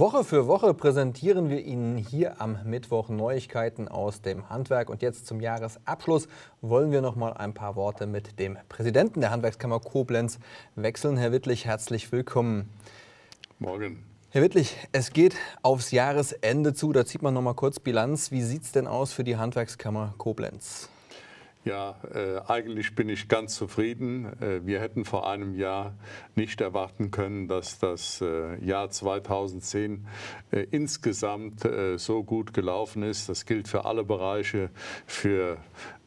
Woche für Woche präsentieren wir Ihnen hier am Mittwoch Neuigkeiten aus dem Handwerk. Und jetzt zum Jahresabschluss wollen wir noch mal ein paar Worte mit dem Präsidenten der Handwerkskammer Koblenz wechseln. Herr Wittlich, herzlich willkommen. Morgen. Herr Wittlich, es geht aufs Jahresende zu. Da zieht man noch mal kurz Bilanz. Wie sieht es denn aus für die Handwerkskammer Koblenz? Ja, äh, eigentlich bin ich ganz zufrieden. Äh, wir hätten vor einem Jahr nicht erwarten können, dass das äh, Jahr 2010 äh, insgesamt äh, so gut gelaufen ist. Das gilt für alle Bereiche, für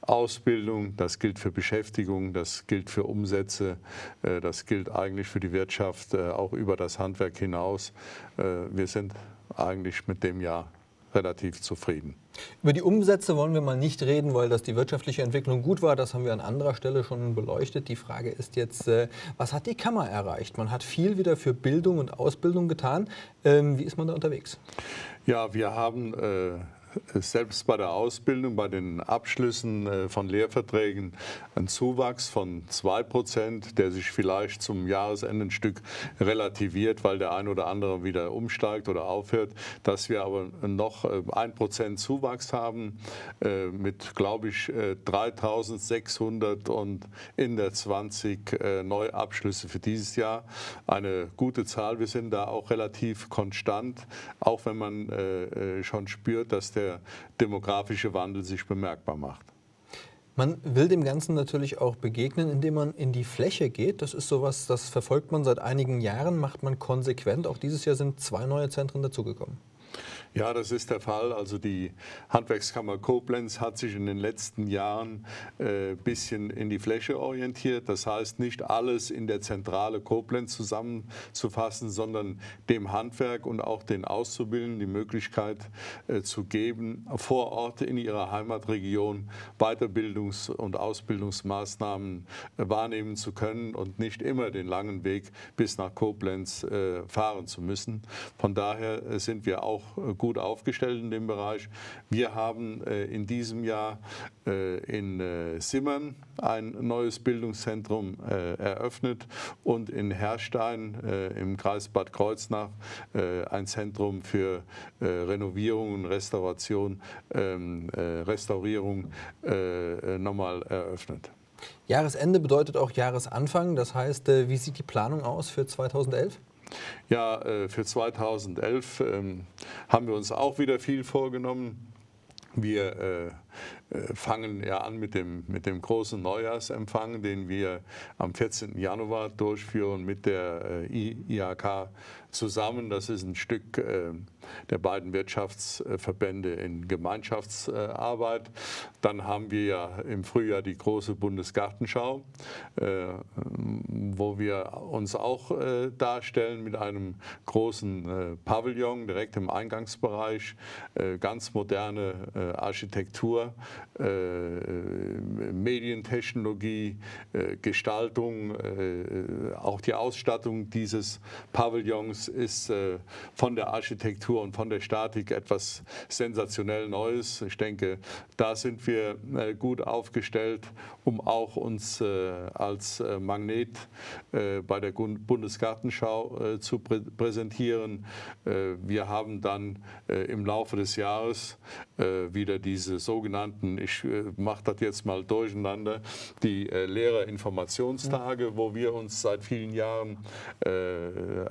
Ausbildung, das gilt für Beschäftigung, das gilt für Umsätze, äh, das gilt eigentlich für die Wirtschaft, auch über das Handwerk hinaus. wir sind eigentlich mit dem Jahr relativ zufrieden. Über die Umsätze wollen wir mal nicht reden, weil das die wirtschaftliche Entwicklung gut war. Das haben wir an anderer Stelle schon beleuchtet. Die Frage ist jetzt, äh, was hat die Kammer erreicht? Man hat viel wieder für Bildung und Ausbildung getan. Ähm, wie ist man da unterwegs? Ja, wir haben äh, selbst bei der Ausbildung, bei den Abschlüssen äh, von Lehrverträgen ein Zuwachs von 2%, der sich vielleicht zum Jahresende ein Stück relativiert, weil der ein oder andere wieder umsteigt oder aufhört, dass wir aber noch 1% äh, Zuwachs haben äh, mit, glaube ich, 3600 und in der 20 Neuabschlüsse für dieses Jahr. Eine gute Zahl. Wir sind da auch relativ konstant, auch wenn man schon spürt, dass der der demografische Wandel sich bemerkbar macht. Man will dem Ganzen natürlich auch begegnen, indem man in die Fläche geht. Das ist sowas, das verfolgt man seit einigen Jahren, macht man konsequent. Auch dieses Jahr sind zwei neue Zentren dazugekommen. Ja, das ist der Fall. Also die Handwerkskammer Koblenz hat sich in den letzten Jahren ein äh, bisschen in die Fläche orientiert. Das heißt, nicht alles in der Zentrale Koblenz zusammenzufassen, sondern dem Handwerk und auch den Auszubildenden die Möglichkeit äh, zu geben, vor Ort in ihrer Heimatregion Weiterbildungs- und Ausbildungsmaßnahmen äh, wahrnehmen zu können und nicht immer den langen Weg bis nach Koblenz äh, fahren zu müssen. Von daher äh, sind wir auch auch äh, gut aufgestellt in dem Bereich. Wir haben äh, in diesem Jahr äh, in Simmern ein neues Bildungszentrum eröffnet und in Herstein im Kreis Bad Kreuznach ein Zentrum für Renovierung und Restauration, ähm, Restaurierung nochmal eröffnet. Jahresende bedeutet auch Jahresanfang. Das heißt, wie sieht die Planung aus für 2011? Ja, äh, für 2011 ähm, haben wir uns auch wieder viel vorgenommen. Wir äh, äh, fangen ja an mit dem, mit dem großen Neujahrsempfang, den wir am 14. Januar durchführen mit der IHK zusammen. Das ist ein Stück der beiden Wirtschaftsverbände in Gemeinschaftsarbeit. Dann haben wir ja im Frühjahr die große Bundesgartenschau, äh, wo wir uns auch äh, darstellen mit einem großen äh, Pavillon direkt im Eingangsbereich, ganz moderne Architektur, Medientechnologie, Gestaltung, auch die Ausstattung dieses Pavillons ist von der Architektur Architektur und von der Statik etwas sensationell Neues. Ich denke, da sind wir äh, gut aufgestellt, um auch uns äh, als äh, Magnet bei der Bundesgartenschau zu präsentieren. Wir haben dann im Laufe des Jahres wieder diese sogenannten, ich mache das jetzt mal durcheinander, die Lehrerinformationstage, wo wir uns seit vielen Jahren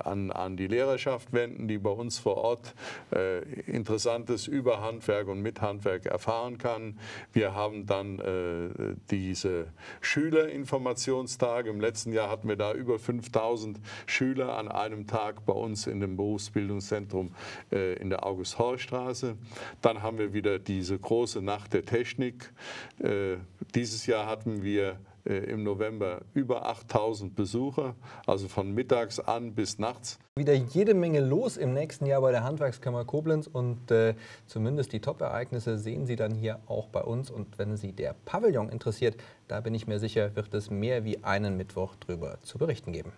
an, an die Lehrerschaft wenden, die bei uns vor Ort äh, Interessantes über Handwerk und mit Handwerk erfahren kann. Wir haben dann äh, diese Schülerinformationstage. Im letzten Jahr hatten wir da über 5000 Schüler an einem Tag bei uns in dem Berufsbildungszentrum äh, in der August-Horch-Straße. Dann haben wir wieder diese große Nacht der Technik. Äh, dieses Jahr hatten wir äh, im November über 8000 Besucher, also von mittags an bis nachts. Wieder jede Menge los im nächsten Jahr bei der Handwerkskammer Koblenz und äh, zumindest die Top-Ereignisse sehen Sie dann hier auch bei uns. Und wenn Sie der Pavillon interessiert, da bin ich mir sicher, wird es mehr wie einen Mittwoch drüber zu berichten geben.